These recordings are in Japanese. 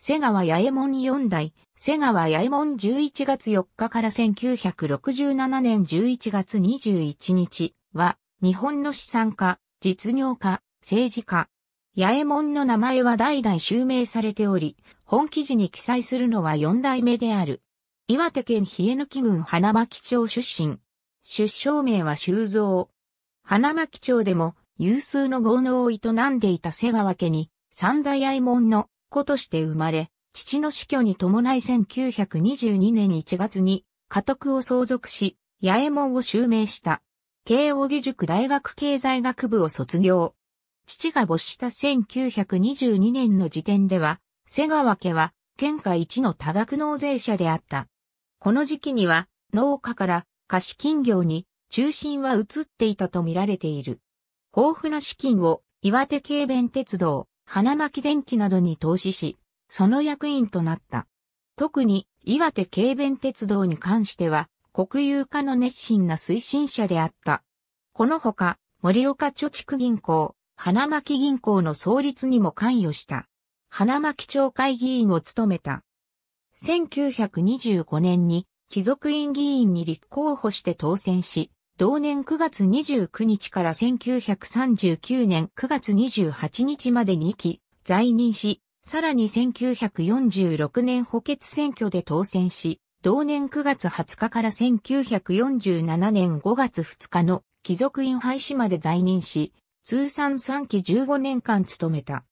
瀬川八重門4代、瀬川八重門11月4日から1967年11月21日は、日本の資産家、実業家、政治家。八重門の名前は代々襲名されており、本記事に記載するのは4代目である。岩手県冷抜郡花巻町出身。出生名は修造。花巻町でも有数の豪農を営んでいた瀬川家に、三代八重門の子として生まれ、父の死去に伴い1922年1月に家督を相続し、八重門を襲名した。慶応義塾大学経済学部を卒業。父が没した1922年の時点では、瀬川家は県下一の多額納税者であった。この時期には、農家から貸金業に中心は移っていたと見られている。豊富な資金を岩手軽便鉄道、花巻電機などに投資し、その役員となった。特に岩手軽便鉄道に関しては、国有化の熱心な推進者であった。このほか、森岡貯蓄銀行、花巻銀行の創立にも関与した。花巻町会議員を務めた。1925年に貴族院議員に立候補して当選し、同年9月29日から1939年9月28日まで2期在任し、さらに1946年補欠選挙で当選し、同年9月20日から1947年5月2日の貴族院廃止まで在任し、通算3期15年間務めた。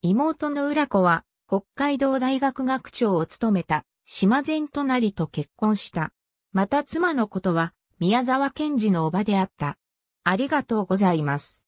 妹の浦子は、北海道大学学長を務めた、島前となりと結婚した。また妻のことは、宮沢賢治のおばであった。ありがとうございます。